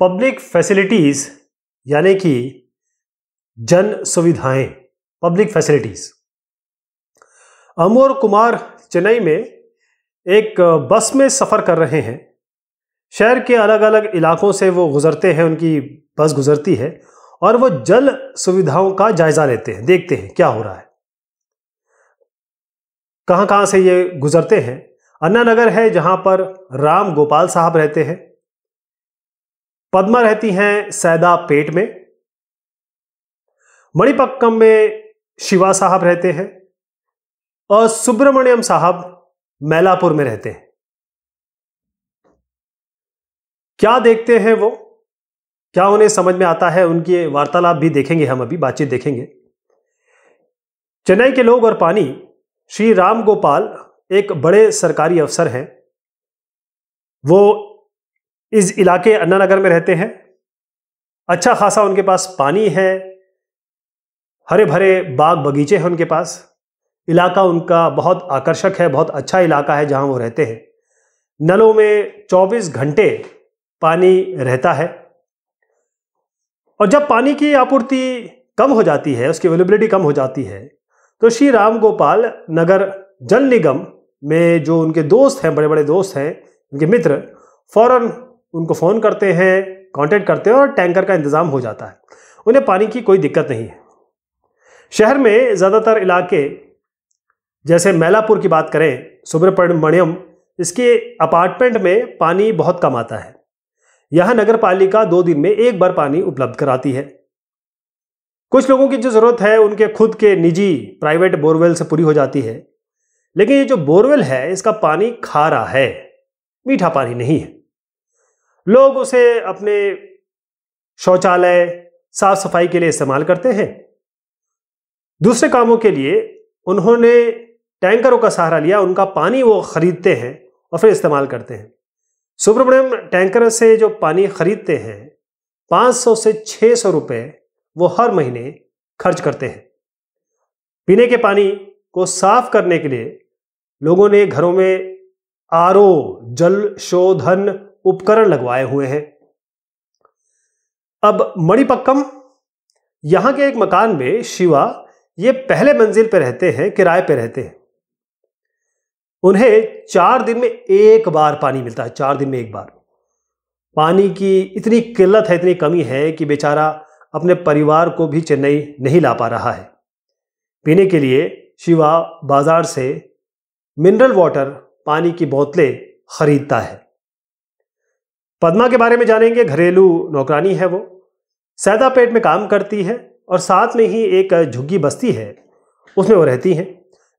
public facilities यानी कि जन सुविधाएं पब्लिक फैसिलिटीज़ अमोर कुमार चेन्नई में एक बस में सफ़र कर रहे हैं शहर के अलग अलग इलाकों से वो गुज़रते हैं उनकी बस गुज़रती है और वो जल सुविधाओं का जायज़ा लेते हैं देखते हैं क्या हो रहा है कहाँ कहाँ से ये गुज़रते हैं अन्ना नगर है जहाँ पर राम गोपाल साहब रहते हैं पद्मा रहती हैं सैदा पेट में मणिपक्कम में शिवा साहब रहते हैं और सुब्रमण्यम साहब मैलापुर में रहते हैं क्या देखते हैं वो क्या उन्हें समझ में आता है उनकी वार्तालाप भी देखेंगे हम अभी बातचीत देखेंगे चेन्नई के लोग और पानी श्री राम गोपाल एक बड़े सरकारी अफसर हैं वो इस इलाके अन्ना नगर में रहते हैं अच्छा खासा उनके पास पानी है हरे भरे बाग बगीचे हैं उनके पास इलाका उनका बहुत आकर्षक है बहुत अच्छा इलाका है जहां वो रहते हैं नलों में 24 घंटे पानी रहता है और जब पानी की आपूर्ति कम हो जाती है उसकी अवेलेबिलिटी कम हो जाती है तो श्री राम गोपाल नगर जल निगम में जो उनके दोस्त हैं बड़े बड़े दोस्त हैं उनके मित्र फौरन उनको फ़ोन करते हैं कांटेक्ट करते हैं और टैंकर का इंतज़ाम हो जाता है उन्हें पानी की कोई दिक्कत नहीं है शहर में ज़्यादातर इलाके जैसे मैलापुर की बात करें सुब्रमण्यम इसके अपार्टमेंट में पानी बहुत कम आता है यहाँ नगर पालिका दो दिन में एक बार पानी उपलब्ध कराती है कुछ लोगों की जो ज़रूरत है उनके खुद के निजी प्राइवेट बोरवेल से पूरी हो जाती है लेकिन ये जो बोरवेल है इसका पानी खारा है मीठा पानी नहीं है लोग उसे अपने शौचालय साफ सफाई के लिए इस्तेमाल करते हैं दूसरे कामों के लिए उन्होंने टैंकरों का सहारा लिया उनका पानी वो खरीदते हैं और फिर इस्तेमाल करते हैं सुब्रमण्यम टैंकर से जो पानी खरीदते हैं 500 से 600 रुपए वो हर महीने खर्च करते हैं पीने के पानी को साफ करने के लिए लोगों ने घरों में आर जल शोधन उपकरण लगवाए हुए हैं अब मणिपक्कम यहां के एक मकान में शिवा ये पहले मंजिल पर रहते हैं किराए पर रहते हैं उन्हें चार दिन में एक बार पानी मिलता है चार दिन में एक बार पानी की इतनी किल्लत है इतनी कमी है कि बेचारा अपने परिवार को भी चेन्नई नहीं ला पा रहा है पीने के लिए शिवा बाज़ार से मिनरल वाटर पानी की बोतलें खरीदता है पद्मा के बारे में जानेंगे घरेलू नौकरानी है वो सैदापेट में काम करती है और साथ में ही एक झुग्गी बस्ती है उसमें वो रहती हैं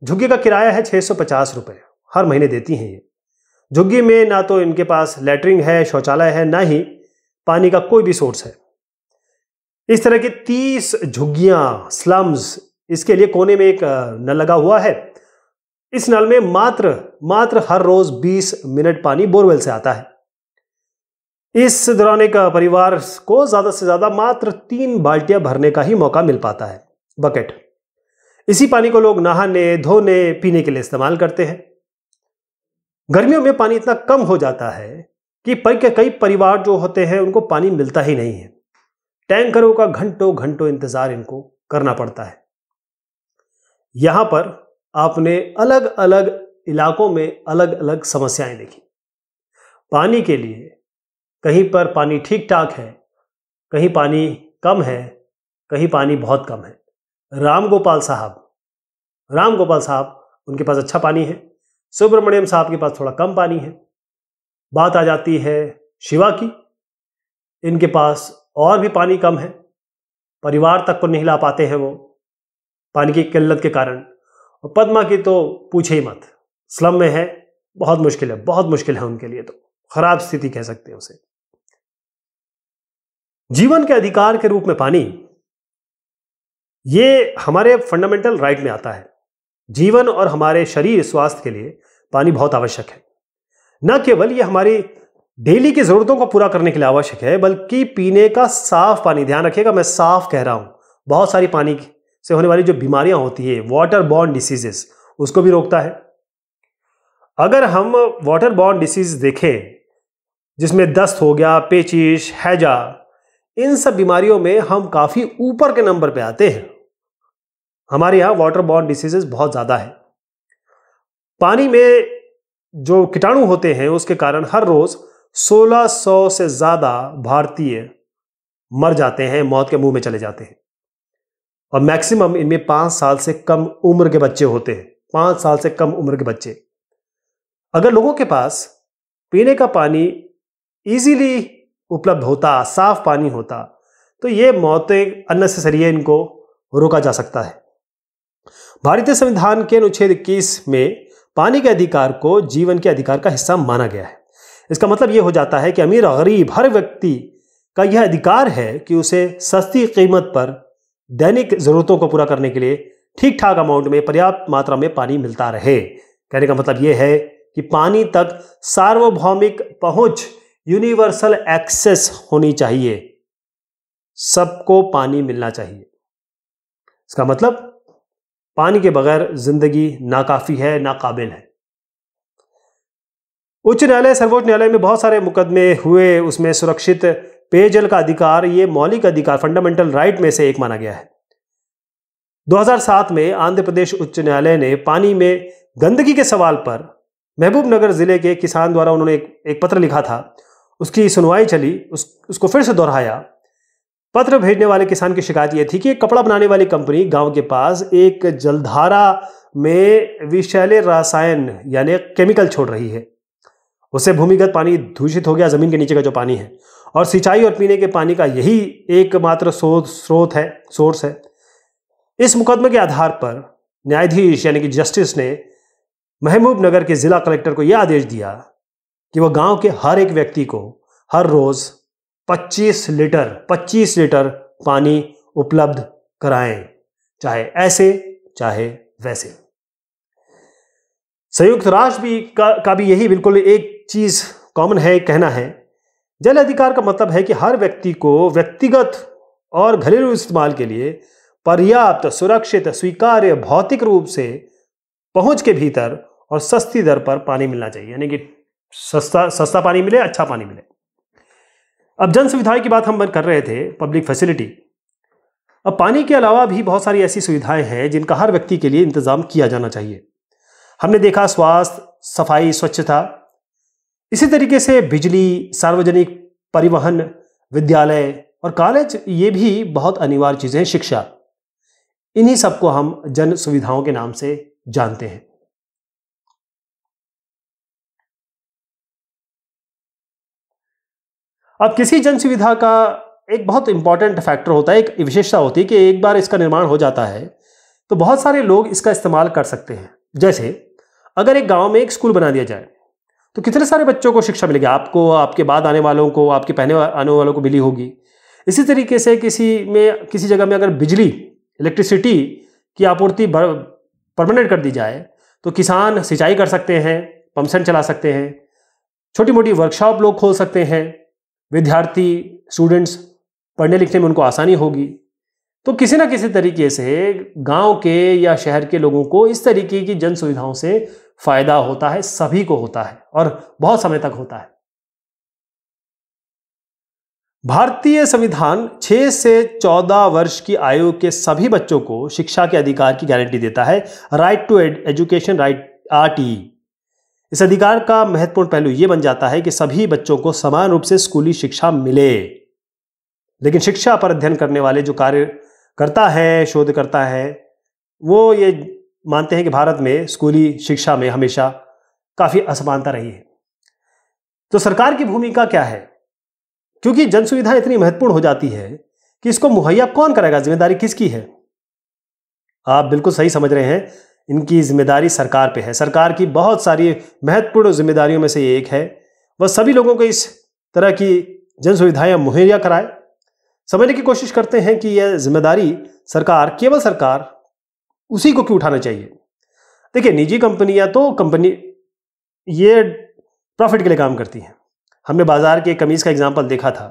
झुग्गी का किराया है छः सौ पचास रुपये हर महीने देती हैं ये झुग्गी में ना तो इनके पास लेटरिन है शौचालय है ना ही पानी का कोई भी सोर्स है इस तरह की तीस झुग्गियाँ स्लम्स इसके लिए कोने में एक नल लगा हुआ है इस नल में मात्र मात्र हर रोज़ बीस मिनट पानी बोरवेल से आता है इस दौरान एक परिवार को ज़्यादा से ज़्यादा मात्र तीन बाल्टियां भरने का ही मौका मिल पाता है बकेट इसी पानी को लोग नहाने धोने पीने के लिए इस्तेमाल करते हैं गर्मियों में पानी इतना कम हो जाता है कि पर के कई परिवार जो होते हैं उनको पानी मिलता ही नहीं है टैंकरों का घंटों घंटों इंतज़ार इनको करना पड़ता है यहां पर आपने अलग अलग इलाकों में अलग अलग समस्याएं देखी पानी के लिए कहीं पर पानी ठीक ठाक है कहीं पानी कम है कहीं पानी बहुत कम है राम गोपाल साहब राम गोपाल साहब उनके पास अच्छा पानी है सुब्रमण्यम साहब के पास थोड़ा कम पानी है बात आ जाती है शिवा की इनके पास और भी पानी कम है परिवार तक को नहीं ला पाते हैं वो पानी की किल्लत के कारण और पद्मा की तो पूछे ही मत स्लम में है बहुत मुश्किल है बहुत मुश्किल है उनके लिए तो खराब स्थिति कह सकते हैं उसे जीवन के अधिकार के रूप में पानी ये हमारे फंडामेंटल राइट में आता है जीवन और हमारे शरीर स्वास्थ्य के लिए पानी बहुत आवश्यक है न केवल ये हमारी डेली की ज़रूरतों को पूरा करने के लिए आवश्यक है बल्कि पीने का साफ पानी ध्यान रखिएगा मैं साफ कह रहा हूं बहुत सारी पानी से होने वाली जो बीमारियां होती है वाटर बॉर्न डिसीजेस उसको भी रोकता है अगर हम वाटर बॉर्न डिसीज देखें जिसमें दस्त हो गया पेचिश हैजा इन सब बीमारियों में हम काफ़ी ऊपर के नंबर पे आते हैं हमारे यहां वाटर बॉर्न डिसीजेस बहुत ज़्यादा है पानी में जो कीटाणु होते हैं उसके कारण हर रोज़ 1600 से ज़्यादा भारतीय मर जाते हैं मौत के मुंह में चले जाते हैं और मैक्सिमम इनमें पांच साल से कम उम्र के बच्चे होते हैं पांच साल से कम उम्र के बच्चे अगर लोगों के पास पीने का पानी इजीली उपलब्ध होता साफ पानी होता तो ये मौतें अननेसेसरी है इनको रोका जा सकता है भारतीय संविधान के अनुच्छेद इक्कीस में पानी के अधिकार को जीवन के अधिकार का हिस्सा माना गया है इसका मतलब ये हो जाता है कि अमीर और गरीब हर व्यक्ति का यह अधिकार है कि उसे सस्ती कीमत पर दैनिक ज़रूरतों को पूरा करने के लिए ठीक ठाक अमाउंट में पर्याप्त मात्रा में पानी मिलता रहे कहने का मतलब यह है कि पानी तक सार्वभौमिक पहुंच यूनिवर्सल एक्सेस होनी चाहिए सबको पानी मिलना चाहिए इसका मतलब पानी के बगैर जिंदगी नाकाफी है नाकाबिल है उच्च न्यायालय सर्वोच्च न्यायालय में बहुत सारे मुकदमे हुए उसमें सुरक्षित पेयजल का अधिकार ये मौलिक अधिकार फंडामेंटल राइट में से एक माना गया है 2007 में आंध्र प्रदेश उच्च न्यायालय ने पानी में गंदगी के सवाल पर महबूबनगर जिले के किसान द्वारा उन्होंने एक, एक पत्र लिखा था उसकी सुनवाई चली उस उसको फिर से दोहराया पत्र भेजने वाले किसान की शिकायत यह थी कि एक कपड़ा बनाने वाली कंपनी गांव के पास एक जलधारा में विषैले रसायन यानी केमिकल छोड़ रही है उससे भूमिगत पानी दूषित हो गया ज़मीन के नीचे का जो पानी है और सिंचाई और पीने के पानी का यही एकमात्र स्रोत है सोर्स है इस मुकदमे के आधार पर न्यायाधीश यानी कि जस्टिस ने महबूब नगर के ज़िला कलेक्टर को यह आदेश दिया कि वह गांव के हर एक व्यक्ति को हर रोज़ 25 लीटर 25 लीटर पानी उपलब्ध कराएं चाहे ऐसे चाहे वैसे संयुक्त राष्ट्र भी का, का भी यही बिल्कुल एक चीज़ कॉमन है कहना है जल अधिकार का मतलब है कि हर व्यक्ति को व्यक्तिगत और घरेलू इस्तेमाल के लिए पर्याप्त सुरक्षित स्वीकार्य भौतिक रूप से पहुंच के भीतर और सस्ती दर पर पानी मिलना चाहिए यानी कि सस्ता सस्ता पानी मिले अच्छा पानी मिले अब जन सुविधाएं की बात हम कर रहे थे पब्लिक फैसिलिटी अब पानी के अलावा भी बहुत सारी ऐसी सुविधाएं हैं जिनका हर व्यक्ति के लिए इंतजाम किया जाना चाहिए हमने देखा स्वास्थ्य सफाई स्वच्छता इसी तरीके से बिजली सार्वजनिक परिवहन विद्यालय और कॉलेज ये भी बहुत अनिवार्य चीज़ें शिक्षा इन्हीं सबको हम जन सुविधाओं के नाम से जानते हैं अब किसी जन सुविधा का एक बहुत इंपॉर्टेंट फैक्टर होता है एक विशेषता होती है कि एक बार इसका निर्माण हो जाता है तो बहुत सारे लोग इसका इस्तेमाल कर सकते हैं जैसे अगर एक गांव में एक स्कूल बना दिया जाए तो कितने सारे बच्चों को शिक्षा मिलेगी आपको आपके बाद आने वालों को आपके पहने आने वालों को मिली होगी इसी तरीके से किसी में किसी जगह में अगर बिजली इलेक्ट्रिसिटी की आपूर्ति परमानेंट कर दी जाए तो किसान सिंचाई कर सकते हैं पंपसेंट चला सकते हैं छोटी मोटी वर्कशॉप लोग खोल सकते हैं विद्यार्थी स्टूडेंट्स पढ़ने लिखने में उनको आसानी होगी तो किसी ना किसी तरीके से गांव के या शहर के लोगों को इस तरीके की जन सुविधाओं से फायदा होता है सभी को होता है और बहुत समय तक होता है भारतीय संविधान 6 से 14 वर्ष की आयु के सभी बच्चों को शिक्षा के अधिकार की गारंटी देता है right to education right R T इस अधिकार का महत्वपूर्ण पहलू यह बन जाता है कि सभी बच्चों को समान रूप से स्कूली शिक्षा मिले लेकिन शिक्षा पर अध्ययन करने वाले जो कार्य करता है शोध करता है वो ये मानते हैं कि भारत में स्कूली शिक्षा में हमेशा काफ़ी असमानता रही है तो सरकार की भूमिका क्या है क्योंकि जन सुविधा इतनी महत्वपूर्ण हो जाती है कि इसको मुहैया कौन करेगा जिम्मेदारी किसकी है आप बिल्कुल सही समझ रहे हैं इनकी जिम्मेदारी सरकार पे है सरकार की बहुत सारी महत्वपूर्ण जिम्मेदारियों में से एक है वह सभी लोगों को इस तरह की जन सुविधाएँ मुहैया कराए समझने की कोशिश करते हैं कि यह जिम्मेदारी सरकार केवल सरकार उसी को क्यों उठाना चाहिए देखिए निजी कंपनियां तो कंपनी ये प्रॉफिट के लिए काम करती हैं हमने बाजार के कमीज़ का एग्जाम्पल देखा था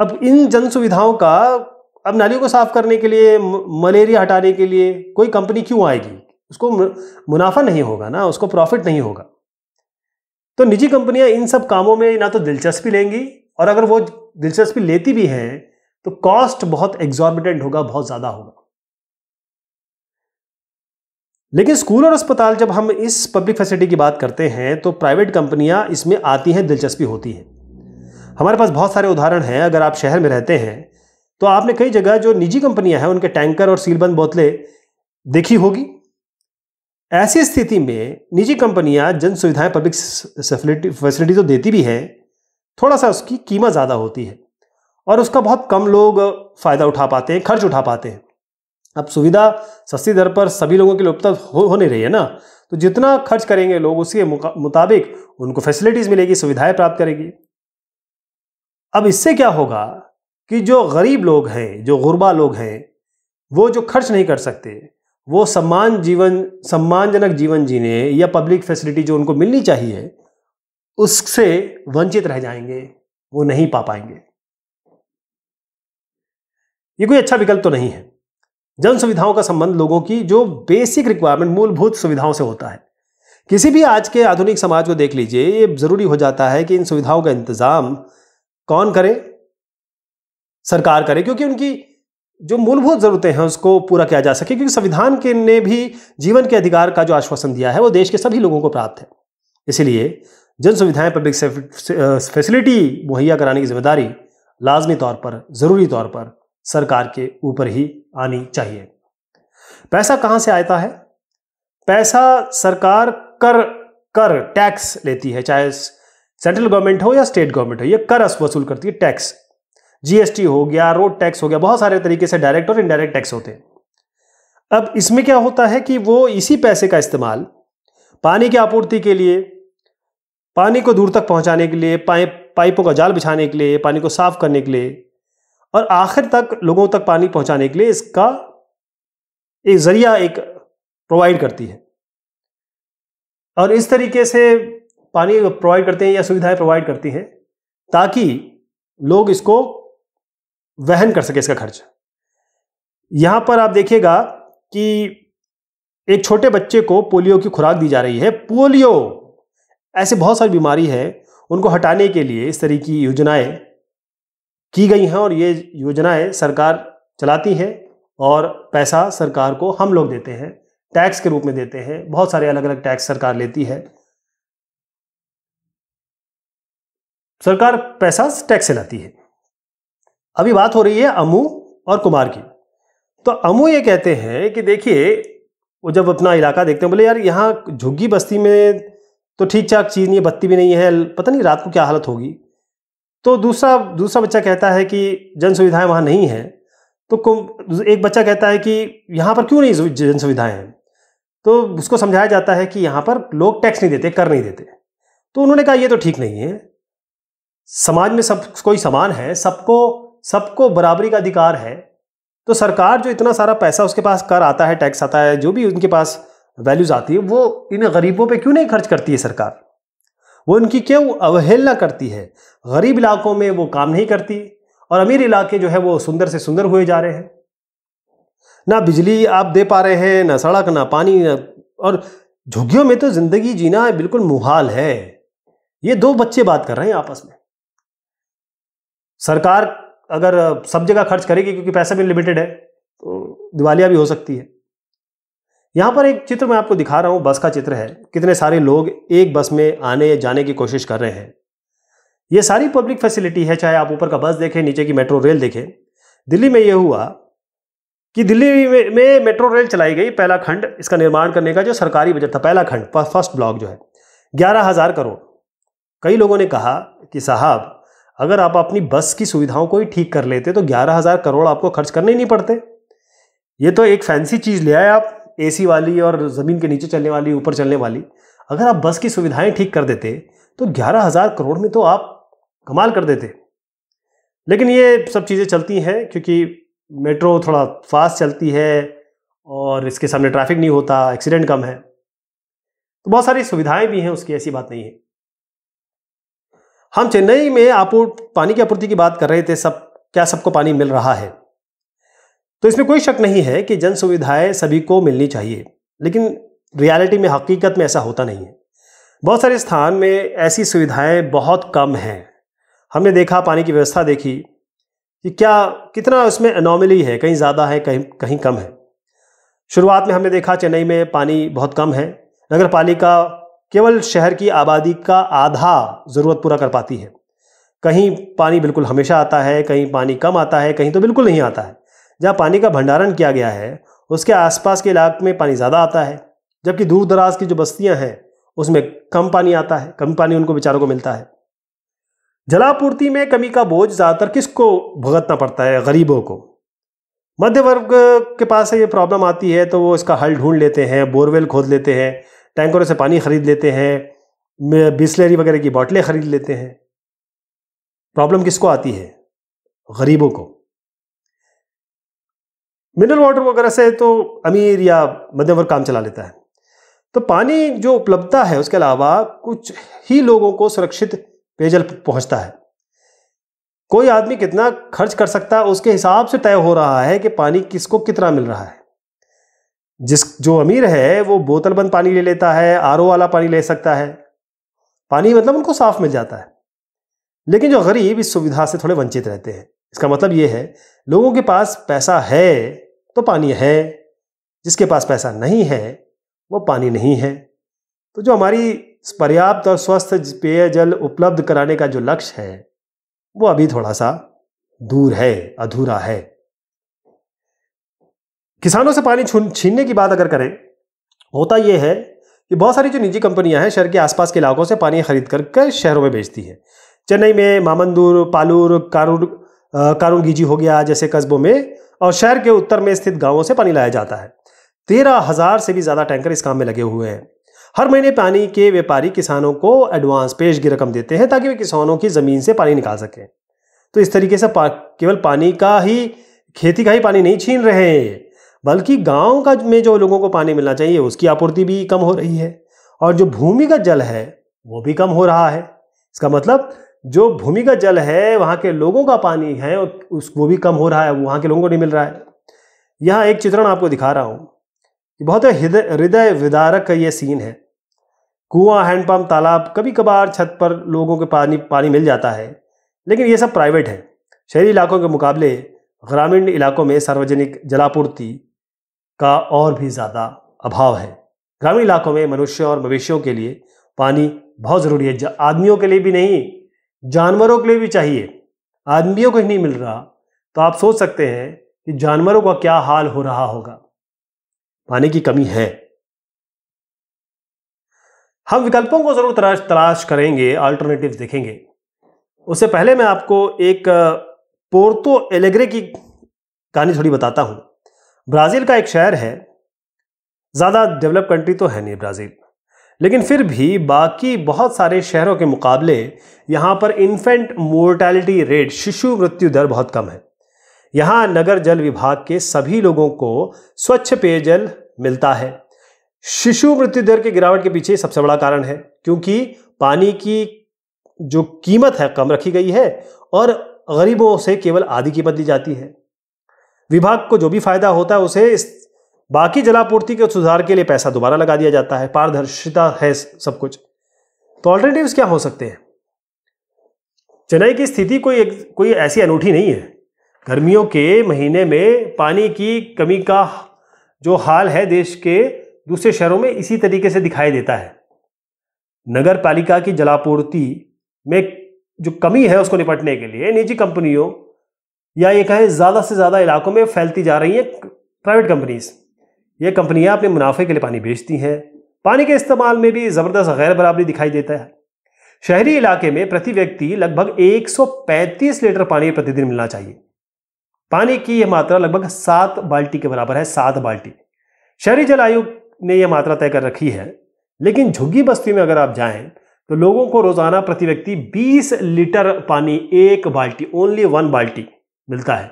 अब इन जन सुविधाओं का अब नालियों को साफ करने के लिए मलेरिया हटाने के लिए कोई कंपनी क्यों आएगी उसको मुनाफा नहीं होगा ना उसको प्रॉफिट नहीं होगा तो निजी कंपनियां इन सब कामों में ना तो दिलचस्पी लेंगी और अगर वो दिलचस्पी लेती भी हैं तो कॉस्ट बहुत एग्जॉर्बिटेंट होगा बहुत ज़्यादा होगा लेकिन स्कूल और अस्पताल जब हम इस पब्लिक फैसिलिटी की बात करते हैं तो प्राइवेट कंपनियां इसमें आती हैं दिलचस्पी होती हैं हमारे पास बहुत सारे उदाहरण हैं अगर आप शहर में रहते हैं तो आपने कई जगह जो निजी कंपनियां हैं उनके टैंकर और सीलबंद बोतलें देखी होगी ऐसी स्थिति में निजी कंपनियां जन सुविधाएं पब्लिक फैसिलिटी तो देती भी हैं थोड़ा सा उसकी कीमत ज़्यादा होती है और उसका बहुत कम लोग फ़ायदा उठा पाते हैं खर्च उठा पाते हैं अब सुविधा सस्ती दर पर सभी लोगों के लिए उपलब्ध हो, हो नहीं रही है ना तो जितना खर्च करेंगे लोग उसके मुताबिक उनको फैसिलिटीज़ मिलेगी सुविधाएं प्राप्त करेगी अब इससे क्या होगा कि जो गरीब लोग हैं जो गुरबा लोग हैं वो जो खर्च नहीं कर सकते वो सम्मान जीवन सम्मानजनक जीवन जीने या पब्लिक फैसिलिटी जो उनको मिलनी चाहिए उससे वंचित रह जाएंगे वो नहीं पा पाएंगे ये कोई अच्छा विकल्प तो नहीं है जन सुविधाओं का संबंध लोगों की जो बेसिक रिक्वायरमेंट मूलभूत सुविधाओं से होता है किसी भी आज के आधुनिक समाज को देख लीजिए ये ज़रूरी हो जाता है कि इन सुविधाओं का इंतज़ाम कौन करे सरकार करे क्योंकि उनकी जो मूलभूत जरूरतें हैं उसको पूरा किया जा सके क्योंकि संविधान के ने भी जीवन के अधिकार का जो आश्वासन दिया है वो देश के सभी लोगों को प्राप्त है इसीलिए जन सुविधाएं पब्लिक फैसिलिटी मुहैया कराने की जिम्मेदारी लाजमी तौर पर ज़रूरी तौर पर सरकार के ऊपर ही आनी चाहिए पैसा कहाँ से आता है पैसा सरकार कर कर टैक्स लेती है चाहे सेंट्रल गवर्नमेंट हो या स्टेट गवर्नमेंट हो यह कर वसूल करती है टैक्स जीएसटी हो गया रोड टैक्स हो गया बहुत सारे तरीके से डायरेक्ट और इनडायरेक्ट टैक्स होते हैं अब इसमें क्या होता है कि वो इसी पैसे का इस्तेमाल पानी की आपूर्ति के लिए पानी को दूर तक पहुंचाने के लिए पाइप पाइपों का जाल बिछाने के लिए पानी को साफ करने के लिए और आखिर तक लोगों तक पानी पहुंचाने के लिए इसका एक जरिया एक प्रोवाइड करती है और इस तरीके से पानी प्रोवाइड करते हैं या सुविधाएं प्रोवाइड करती हैं ताकि लोग इसको वहन कर सके इसका खर्च यहां पर आप देखिएगा कि एक छोटे बच्चे को पोलियो की खुराक दी जा रही है पोलियो ऐसे बहुत सारी बीमारी है उनको हटाने के लिए इस तरह की योजनाएं की गई हैं और ये योजनाएं सरकार चलाती है और पैसा सरकार को हम लोग देते हैं टैक्स के रूप में देते हैं बहुत सारे अलग अलग टैक्स सरकार लेती है सरकार पैसा टैक्स से लाती है अभी बात हो रही है अमू और कुमार की तो अमू ये कहते हैं कि देखिए वो जब अपना इलाका देखते हैं बोले यार यहाँ झुग्गी बस्ती में तो ठीक ठाक चीज़ नहीं है बत्ती भी नहीं है पता नहीं रात को क्या हालत होगी तो दूसरा दूसरा बच्चा कहता है कि जन सुविधाएँ वहाँ नहीं हैं तो एक बच्चा कहता है कि यहाँ पर क्यों नहीं जन सुविधाएँ हैं तो उसको समझाया जाता है कि यहाँ पर लोग टैक्स नहीं देते कर नहीं देते तो उन्होंने कहा ये तो ठीक नहीं है समाज में सब कोई समान है सबको सबको बराबरी का अधिकार है तो सरकार जो इतना सारा पैसा उसके पास कर आता है टैक्स आता है जो भी उनके पास वैल्यूज आती है वो इन गरीबों पे क्यों नहीं खर्च करती है सरकार वो इनकी क्यों अवहेलना करती है गरीब इलाकों में वो काम नहीं करती और अमीर इलाके जो है वो सुंदर से सुंदर हुए जा रहे हैं ना बिजली आप दे पा रहे हैं ना सड़क ना पानी ना और झुग्गियों में तो ज़िंदगी जीना बिल्कुल मुहाल है ये दो बच्चे बात कर रहे हैं आपस में सरकार अगर सब जगह खर्च करेगी क्योंकि पैसा भी लिमिटेड है तो दिवालिया भी हो सकती है यहाँ पर एक चित्र मैं आपको दिखा रहा हूँ बस का चित्र है कितने सारे लोग एक बस में आने जाने की कोशिश कर रहे हैं ये सारी पब्लिक फैसिलिटी है चाहे आप ऊपर का बस देखें नीचे की मेट्रो रेल देखें दिल्ली में ये हुआ कि दिल्ली में, में मेट्रो रेल चलाई गई पहला खंड इसका निर्माण करने का जो सरकारी बजट था पहला खंड फर्स्ट ब्लॉक जो है ग्यारह हज़ार करोड़ कई लोगों ने कहा कि साहब अगर आप अपनी बस की सुविधाओं को ही ठीक कर लेते तो ग्यारह हज़ार करोड़ आपको खर्च करने ही नहीं पड़ते ये तो एक फैंसी चीज़ ले आए आप एसी वाली और ज़मीन के नीचे चलने वाली ऊपर चलने वाली अगर आप बस की सुविधाएं ठीक कर देते तो ग्यारह हज़ार करोड़ में तो आप कमाल कर देते लेकिन ये सब चीज़ें चलती हैं क्योंकि मेट्रो थोड़ा फास्ट चलती है और इसके सामने ट्रैफिक नहीं होता एक्सीडेंट कम है तो बहुत सारी सुविधाएं भी हैं उसकी ऐसी बात नहीं है हम चेन्नई में आपूर्ति पानी की आपूर्ति की बात कर रहे थे सब क्या सबको पानी मिल रहा है तो इसमें कोई शक नहीं है कि जन सुविधाएं सभी को मिलनी चाहिए लेकिन रियलिटी में हकीकत में ऐसा होता नहीं है बहुत सारे स्थान में ऐसी सुविधाएं बहुत कम हैं हमने देखा पानी की व्यवस्था देखी कि क्या कितना उसमें अनोमली है कहीं ज़्यादा है कहीं कहीं कम है शुरुआत में हमने देखा चेन्नई में पानी बहुत कम है नगर पालिका केवल शहर की आबादी का आधा ज़रूरत पूरा कर पाती है कहीं पानी बिल्कुल हमेशा आता है कहीं पानी कम आता है कहीं तो बिल्कुल नहीं आता है जहाँ पानी का भंडारण किया गया है उसके आसपास के इलाके में पानी ज़्यादा आता है जबकि दूर दराज की जो बस्तियाँ हैं उसमें कम पानी आता है कम पानी उनको बेचारों को मिलता है जलापूर्ति में कमी का बोझ ज़्यादातर किसको भुगतना पड़ता है गरीबों को मध्य वर्ग के पास ये प्रॉब्लम आती है तो वो इसका हल ढूंढ लेते हैं बोरवेल खोद लेते हैं टैंकरों से पानी खरीद लेते हैं बिस्लरी वगैरह की बॉटलें खरीद लेते हैं प्रॉब्लम किसको आती है गरीबों को मिनरल वाटर वगैरह से तो अमीर या मध्यम वर्ग काम चला लेता है तो पानी जो उपलब्धता है उसके अलावा कुछ ही लोगों को सुरक्षित पेयजल पहुंचता है कोई आदमी कितना खर्च कर सकता है उसके हिसाब से तय हो रहा है कि पानी किसको कितना मिल रहा है जिस जो अमीर है वो बोतल बंद पानी ले लेता है आर वाला पानी ले सकता है पानी मतलब उनको साफ मिल जाता है लेकिन जो गरीब इस सुविधा से थोड़े वंचित रहते हैं इसका मतलब ये है लोगों के पास पैसा है तो पानी है जिसके पास पैसा नहीं है वो पानी नहीं है तो जो हमारी पर्याप्त और स्वस्थ पेयजल उपलब्ध कराने का जो लक्ष्य है वो अभी थोड़ा सा दूर है अधूरा है किसानों से पानी छीनने की बात अगर करें होता यह है कि बहुत सारी जो निजी कंपनियां हैं शहर के आसपास के इलाकों से पानी खरीद करके शहरों में बेचती है चेन्नई में मामंदूर पालूर कारूर कारूंगीजी हो गया जैसे कस्बों में और शहर के उत्तर में स्थित गांवों से पानी लाया जाता है तेरह हजार से भी ज़्यादा टैंकर इस काम में लगे हुए हैं हर महीने पानी के व्यापारी किसानों को एडवांस पेश की रकम देते हैं ताकि वे किसानों की ज़मीन से पानी निकाल सकें तो इस तरीके से पा, केवल पानी का ही खेती का ही पानी नहीं छीन रहे हैं बल्कि गांव का में जो लोगों को पानी मिलना चाहिए उसकी आपूर्ति भी कम हो रही है और जो भूमिगत जल है वो भी कम हो रहा है इसका मतलब जो भूमिगत जल है वहाँ के लोगों का पानी है उस वो भी कम हो रहा है वहाँ के लोगों को नहीं मिल रहा है यहाँ एक चित्रण आपको दिखा रहा हूँ बहुत हृदय विदारक का ये सीन है कुआं हैंडपम्प तालाब कभी कभार छत पर लोगों के पानी पानी मिल जाता है लेकिन ये सब प्राइवेट है शहरी इलाकों के मुकाबले ग्रामीण इलाकों में सार्वजनिक जलापूर्ति का और भी ज़्यादा अभाव है ग्रामीण इलाकों में मनुष्य और मवेशियों के लिए पानी बहुत ज़रूरी है आदमियों के लिए भी नहीं जानवरों के लिए भी चाहिए आदमियों को ही नहीं मिल रहा तो आप सोच सकते हैं कि जानवरों का क्या हाल हो रहा होगा पानी की कमी है हम विकल्पों को जरूर तलाश तलाश करेंगे अल्टरनेटिव देखेंगे उससे पहले मैं आपको एक पोर्तो एलेग्रे की कहानी थोड़ी बताता हूँ ब्राज़ील का एक शहर है ज़्यादा डेवलप कंट्री तो है नहीं ब्राज़ील लेकिन फिर भी बाकी बहुत सारे शहरों के मुकाबले यहाँ पर इन्फेंट मोर्टैलिटी रेट शिशु मृत्यु दर बहुत कम है यहाँ नगर जल विभाग के सभी लोगों को स्वच्छ पेयजल मिलता है शिशु मृत्यु दर के गिरावट के पीछे सबसे बड़ा कारण है क्योंकि पानी की जो कीमत है कम रखी गई है और गरीबों से केवल आधी कीमत दी जाती है विभाग को जो भी फायदा होता है उसे इस बाकी जलापूर्ति के सुधार के लिए पैसा दोबारा लगा दिया जाता है पारदर्शिता है सब कुछ तो ऑल्टरनेटिव क्या हो सकते हैं चेन्नई की स्थिति कोई एक, कोई ऐसी अनूठी नहीं है गर्मियों के महीने में पानी की कमी का जो हाल है देश के दूसरे शहरों में इसी तरीके से दिखाई देता है नगर पालिका की जलापूर्ति में जो कमी है उसको निपटने के लिए निजी कंपनियों या ये कहें ज़्यादा से ज़्यादा इलाकों में फैलती जा रही हैं प्राइवेट कंपनीज़ ये कंपनियाँ अपने मुनाफे के लिए पानी बेचती हैं पानी के इस्तेमाल में भी ज़बरदस्त गैर बराबरी दिखाई देता है शहरी इलाके में प्रति व्यक्ति लगभग 135 लीटर पानी प्रतिदिन मिलना चाहिए पानी की यह मात्रा लगभग सात बाल्टी के बराबर है सात बाल्टी शहरी जल आयोग ने यह मात्रा तय कर रखी है लेकिन झुग्गी बस्ती में अगर आप जाएं तो लोगों को रोजाना प्रति व्यक्ति 20 लीटर पानी एक बाल्टी ओनली वन बाल्टी मिलता है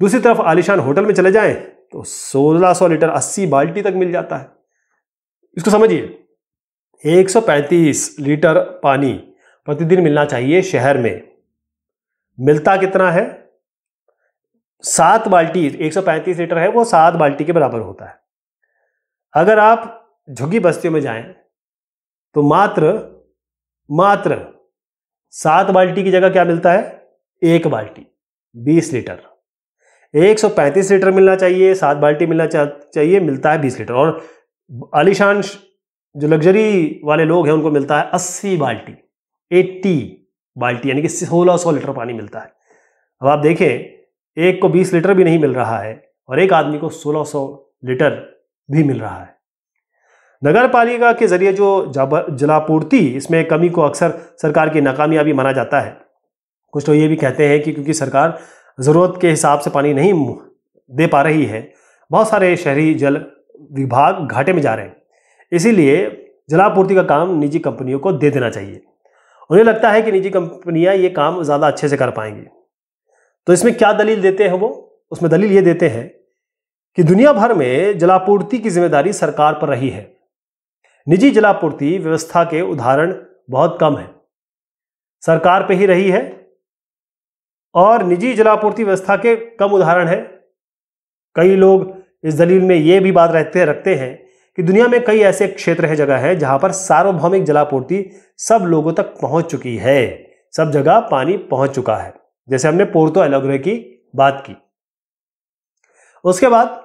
दूसरी तरफ आलिशान होटल में चले जाएं तो 1600 सो लीटर 80 बाल्टी तक मिल जाता है इसको समझिए 135 लीटर पानी प्रतिदिन मिलना चाहिए शहर में मिलता कितना है सात बाल्टी 135 लीटर है वो सात बाल्टी के बराबर होता है अगर आप झुग्गी बस्तियों में जाएं तो मात्र मात्र सात बाल्टी की जगह क्या मिलता है एक बाल्टी बीस लीटर 135 लीटर मिलना चाहिए सात बाल्टी मिलना चाहिए मिलता है बीस लीटर और आलिशान जो लग्जरी वाले लोग हैं उनको मिलता है अस्सी बाल्टी एट्टी बाल्टी यानी कि सोलह सौ लीटर पानी मिलता है अब आप देखें एक को बीस लीटर भी नहीं मिल रहा है और एक आदमी को सोलह सौ लीटर भी मिल रहा है नगर पालिका के जरिए जो जलापूर्ति इसमें कमी को अक्सर सरकार की नाकामयाबी माना जाता है कुछ तो ये भी कहते हैं कि क्योंकि सरकार ज़रूरत के हिसाब से पानी नहीं दे पा रही है बहुत सारे शहरी जल विभाग घाटे में जा रहे हैं इसीलिए जलापूर्ति का काम निजी कंपनियों को दे देना चाहिए उन्हें लगता है कि निजी कंपनियां ये काम ज़्यादा अच्छे से कर पाएंगी तो इसमें क्या दलील देते हैं वो उसमें दलील ये देते हैं कि दुनिया भर में जलापूर्ति की जिम्मेदारी सरकार पर रही है निजी जलापूर्ति व्यवस्था के उदाहरण बहुत कम है सरकार पे ही रही है और निजी जलापूर्ति व्यवस्था के कम उदाहरण है कई लोग इस दलील में ये भी बात रहते रखते हैं कि दुनिया में कई ऐसे क्षेत्र हैं जगह हैं जहाँ पर सार्वभौमिक जलापूर्ति सब लोगों तक पहुँच चुकी है सब जगह पानी पहुँच चुका है जैसे हमने पोर्तो एलोग्रे की बात की उसके बाद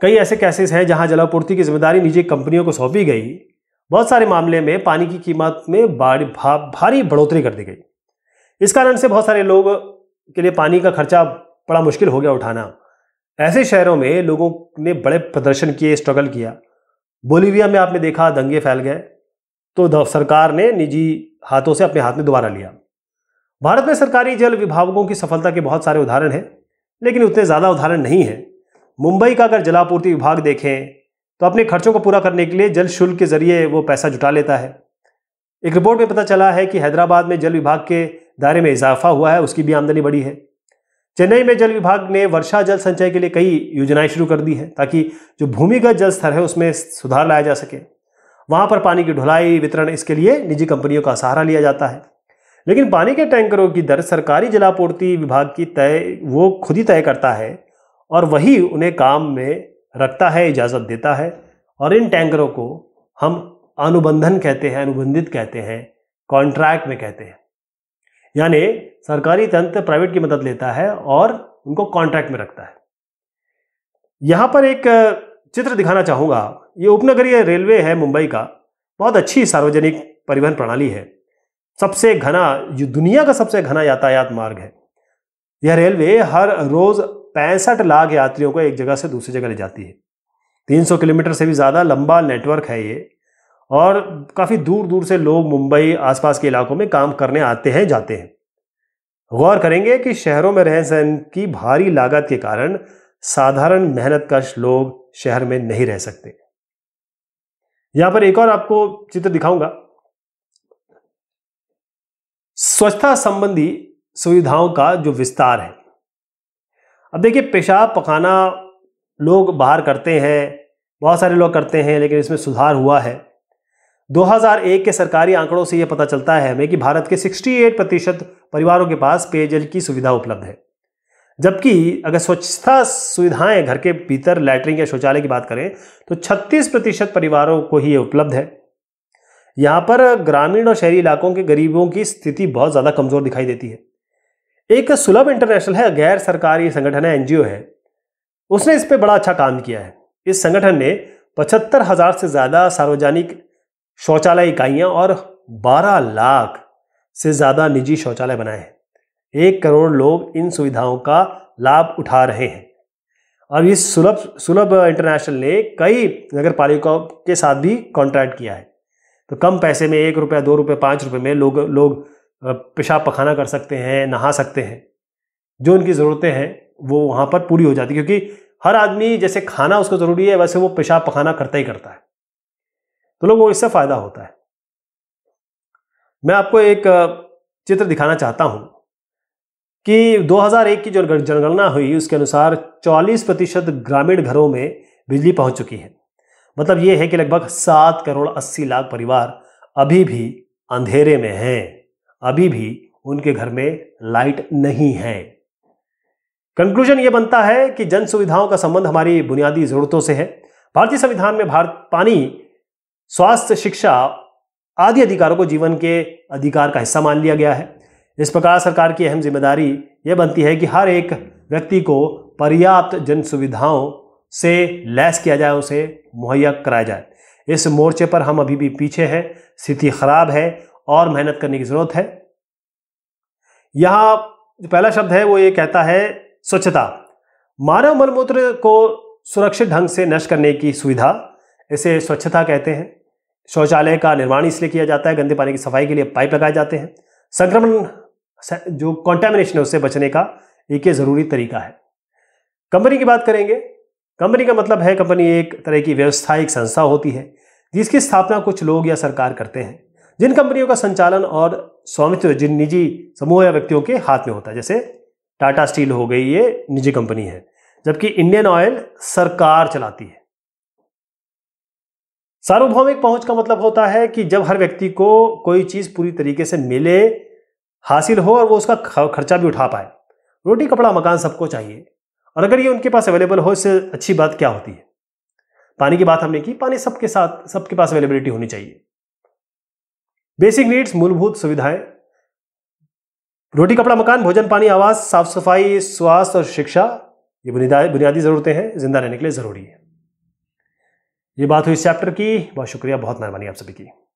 कई ऐसे केसेस हैं जहां जलापूर्ति की जिम्मेदारी निजी कंपनियों को सौंपी गई बहुत सारे मामले में पानी की कीमत में भारी बढ़ोतरी कर दी गई इस कारण से बहुत सारे लोग के लिए पानी का खर्चा बड़ा मुश्किल हो गया उठाना ऐसे शहरों में लोगों ने बड़े प्रदर्शन किए स्ट्रगल किया बोलीविया में आपने देखा दंगे फैल गए तो सरकार ने निजी हाथों से अपने हाथ में दोबारा लिया भारत में सरकारी जल विभागों की सफलता के बहुत सारे उदाहरण हैं लेकिन उतने ज़्यादा उदाहरण नहीं हैं मुंबई का अगर जलापूर्ति विभाग देखें तो अपने खर्चों को पूरा करने के लिए जल शुल्क के जरिए वो पैसा जुटा लेता है एक रिपोर्ट में पता चला है कि हैदराबाद में जल विभाग के दायरे में इजाफा हुआ है उसकी भी आमदनी बढ़ी है चेन्नई में जल विभाग ने वर्षा जल संचय के लिए कई योजनाएं शुरू कर दी हैं ताकि जो भूमिगत जल स्तर है उसमें सुधार लाया जा सके वहाँ पर पानी की ढुलाई वितरण इसके लिए निजी कंपनियों का सहारा लिया जाता है लेकिन पानी के टैंकरों की दर सरकारी जलापूर्ति विभाग की तय वो खुद ही तय करता है और वही उन्हें काम में रखता है इजाज़त देता है और इन टैंकरों को हम अनुबंधन कहते हैं अनुबंधित कहते हैं कॉन्ट्रैक्ट में कहते हैं यानी सरकारी तंत्र प्राइवेट की मदद लेता है और उनको कॉन्ट्रैक्ट में रखता है यहाँ पर एक चित्र दिखाना चाहूंगा ये उपनगरीय रेलवे है मुंबई का बहुत अच्छी सार्वजनिक परिवहन प्रणाली है सबसे घना दुनिया का सबसे घना यातायात मार्ग है यह रेलवे हर रोज़ पैंसठ लाख यात्रियों को एक जगह से दूसरी जगह ले जाती है 300 किलोमीटर से भी ज़्यादा लंबा नेटवर्क है ये और काफ़ी दूर दूर से लोग मुंबई आसपास के इलाकों में काम करने आते हैं जाते हैं गौर करेंगे कि शहरों में रहन सहन की भारी लागत के कारण साधारण मेहनत कश लोग शहर में नहीं रह सकते यहां पर एक और आपको चित्र दिखाऊंगा स्वच्छता संबंधी सुविधाओं का जो विस्तार है अब देखिए पेशाब पखाना लोग बाहर करते हैं बहुत सारे लोग करते हैं लेकिन इसमें सुधार हुआ है 2001 के सरकारी आंकड़ों से यह पता चलता है हमें कि भारत के 68 प्रतिशत परिवारों के पास पेयजल की सुविधा उपलब्ध है जबकि अगर स्वच्छता सुविधाएं घर के भीतर लैटरिन या शौचालय की बात करें तो 36 प्रतिशत परिवारों को ही ये उपलब्ध है यहाँ पर ग्रामीण और शहरी इलाकों के गरीबों की स्थिति बहुत ज़्यादा कमज़ोर दिखाई देती है एक सुलभ इंटरनेशनल है गैर सरकारी संगठन है एनजीओ है उसने इस पर बड़ा अच्छा काम किया है इस संगठन ने पचहत्तर हज़ार से ज़्यादा सार्वजनिक शौचालय इकाइयां और 12 लाख से ज़्यादा निजी शौचालय बनाए हैं एक करोड़ लोग इन सुविधाओं का लाभ उठा रहे हैं और इस सुलभ सुलभ इंटरनेशनल ने कई नगर पालिकाओं के साथ भी कॉन्ट्रैक्ट किया है तो कम पैसे में एक रुपया दो रुपये पाँच रुपये में लोग लोग पेशाब पखाना कर सकते हैं नहा सकते हैं जो उनकी ज़रूरतें हैं वो वहाँ पर पूरी हो जाती है क्योंकि हर आदमी जैसे खाना उसको ज़रूरी है वैसे वो पेशाब पखाना करता ही करता है तो लोगों को इससे फायदा होता है मैं आपको एक चित्र दिखाना चाहता हूं कि 2001 की जो जनगणना हुई उसके अनुसार 44 प्रतिशत ग्रामीण घरों में बिजली पहुंच चुकी है मतलब यह है कि लगभग सात करोड़ अस्सी लाख परिवार अभी भी अंधेरे में हैं अभी भी उनके घर में लाइट नहीं है कंक्लूजन यह बनता है कि जन सुविधाओं का संबंध हमारी बुनियादी जरूरतों से है भारतीय संविधान में भारत पानी स्वास्थ्य शिक्षा आदि अधिकारों को जीवन के अधिकार का हिस्सा मान लिया गया है इस प्रकार सरकार की अहम जिम्मेदारी यह बनती है कि हर एक व्यक्ति को पर्याप्त जन सुविधाओं से लैस किया जाए उसे मुहैया कराया जाए इस मोर्चे पर हम अभी भी पीछे हैं स्थिति खराब है और मेहनत करने की ज़रूरत है यहाँ जो पहला शब्द है वो ये कहता है स्वच्छता मानव मलमूत्र को सुरक्षित ढंग से नष्ट करने की सुविधा इसे स्वच्छता कहते हैं शौचालय का निर्माण इसलिए किया जाता है गंदे पानी की सफाई के लिए पाइप लगाए जाते हैं संक्रमण जो कॉन्टेमिनेशन है उससे बचने का एक ये ज़रूरी तरीका है कंपनी की बात करेंगे कंपनी का मतलब है कंपनी एक तरह की व्यवस्था एक संस्था होती है जिसकी स्थापना कुछ लोग या सरकार करते हैं जिन कंपनियों का संचालन और स्वामित्व जिन निजी समूह या व्यक्तियों के हाथ में होता है जैसे टाटा स्टील हो गई ये निजी कंपनी है जबकि इंडियन ऑयल सरकार चलाती है सार्वभौमिक पहुंच का मतलब होता है कि जब हर व्यक्ति को कोई चीज़ पूरी तरीके से मिले हासिल हो और वो उसका खर्चा भी उठा पाए रोटी कपड़ा मकान सबको चाहिए और अगर ये उनके पास अवेलेबल हो इससे अच्छी बात क्या होती है पानी की बात हमने की पानी सबके साथ सबके पास अवेलेबिलिटी होनी चाहिए बेसिक नीड्स मूलभूत सुविधाएं रोटी कपड़ा मकान भोजन पानी आवास साफ सफाई स्वास्थ्य और शिक्षा ये बुनियादी बुनियादी ज़रूरतें हैं जिंदा रहने के लिए ज़रूरी है ये बात हुई इस चैप्टर की बहुत शुक्रिया बहुत मेहरबानी आप सभी की